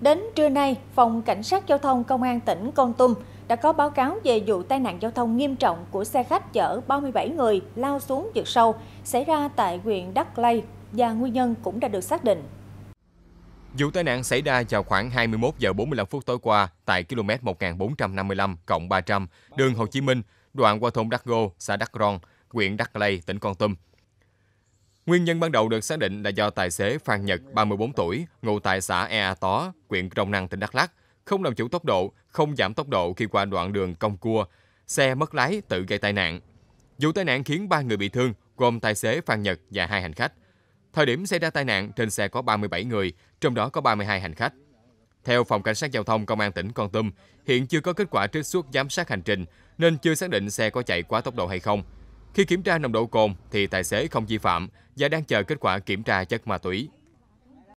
Đến trưa nay, Phòng Cảnh sát Giao thông Công an tỉnh Con Tum đã có báo cáo về vụ tai nạn giao thông nghiêm trọng của xe khách chở 37 người lao xuống vực sâu xảy ra tại huyện Đắk Lây và nguyên nhân cũng đã được xác định. Vụ tai nạn xảy ra vào khoảng 21 giờ 45 phút tối qua tại km 1455 300 đường Hồ Chí Minh, đoạn qua thôn Đắk Gô, xã Đắk Ron, huyện Đắk Lây, tỉnh Con Tum. Nguyên nhân ban đầu được xác định là do tài xế Phan Nhật, 34 tuổi, ngụ tại xã Ea Tó, huyện Crong Năng, tỉnh Đắk Lắk, không làm chủ tốc độ, không giảm tốc độ khi qua đoạn đường cong cua, xe mất lái tự gây tai nạn. Vụ tai nạn khiến 3 người bị thương, gồm tài xế Phan Nhật và hai hành khách. Thời điểm xảy ra tai nạn, trên xe có 37 người, trong đó có 32 hành khách. Theo Phòng Cảnh sát Giao thông Công an tỉnh Con Tum, hiện chưa có kết quả trích xuất giám sát hành trình, nên chưa xác định xe có chạy quá tốc độ hay không. Khi kiểm tra nồng độ cồn thì tài xế không vi phạm và đang chờ kết quả kiểm tra chất ma túy.